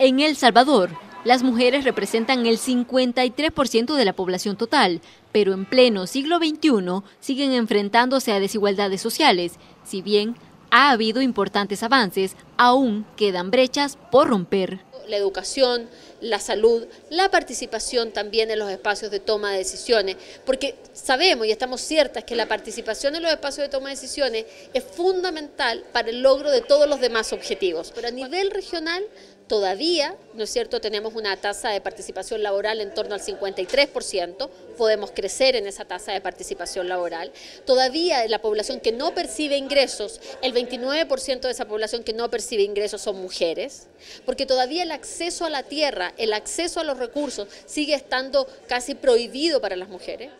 En El Salvador, las mujeres representan el 53% de la población total, pero en pleno siglo XXI siguen enfrentándose a desigualdades sociales, si bien ha habido importantes avances aún quedan brechas por romper. La educación, la salud, la participación también en los espacios de toma de decisiones, porque sabemos y estamos ciertas que la participación en los espacios de toma de decisiones es fundamental para el logro de todos los demás objetivos. Pero a nivel regional todavía, ¿no es cierto?, tenemos una tasa de participación laboral en torno al 53%, podemos crecer en esa tasa de participación laboral. Todavía la población que no percibe ingresos, el 29% de esa población que no percibe de ingresos son mujeres, porque todavía el acceso a la tierra, el acceso a los recursos sigue estando casi prohibido para las mujeres.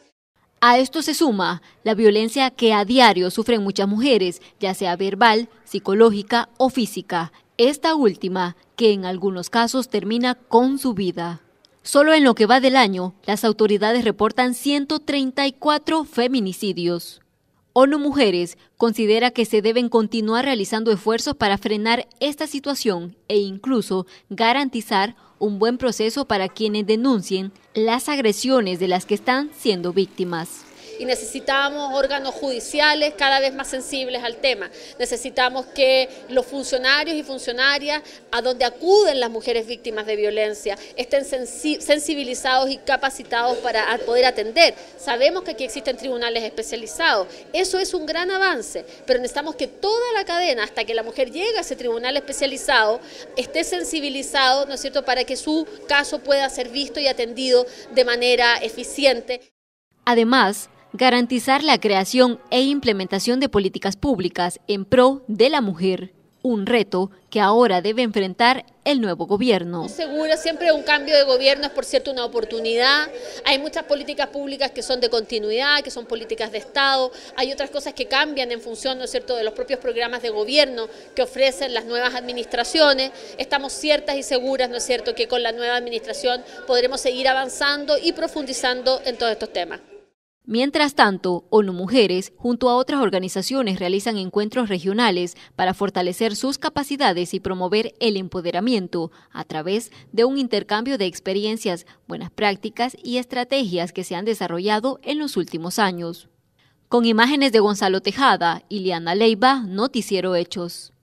A esto se suma la violencia que a diario sufren muchas mujeres, ya sea verbal, psicológica o física, esta última que en algunos casos termina con su vida. Solo en lo que va del año, las autoridades reportan 134 feminicidios. ONU Mujeres considera que se deben continuar realizando esfuerzos para frenar esta situación e incluso garantizar un buen proceso para quienes denuncien las agresiones de las que están siendo víctimas y necesitamos órganos judiciales cada vez más sensibles al tema. Necesitamos que los funcionarios y funcionarias a donde acuden las mujeres víctimas de violencia estén sensibilizados y capacitados para poder atender. Sabemos que aquí existen tribunales especializados. Eso es un gran avance, pero necesitamos que toda la cadena, hasta que la mujer llegue a ese tribunal especializado, esté sensibilizado, ¿no es cierto?, para que su caso pueda ser visto y atendido de manera eficiente. Además, garantizar la creación e implementación de políticas públicas en pro de la mujer, un reto que ahora debe enfrentar el nuevo gobierno. Seguro, siempre un cambio de gobierno es por cierto una oportunidad. Hay muchas políticas públicas que son de continuidad, que son políticas de Estado. Hay otras cosas que cambian en función, ¿no es cierto?, de los propios programas de gobierno que ofrecen las nuevas administraciones. Estamos ciertas y seguras, ¿no es cierto?, que con la nueva administración podremos seguir avanzando y profundizando en todos estos temas. Mientras tanto, ONU Mujeres, junto a otras organizaciones, realizan encuentros regionales para fortalecer sus capacidades y promover el empoderamiento a través de un intercambio de experiencias, buenas prácticas y estrategias que se han desarrollado en los últimos años. Con imágenes de Gonzalo Tejada, Liana Leiva, Noticiero Hechos.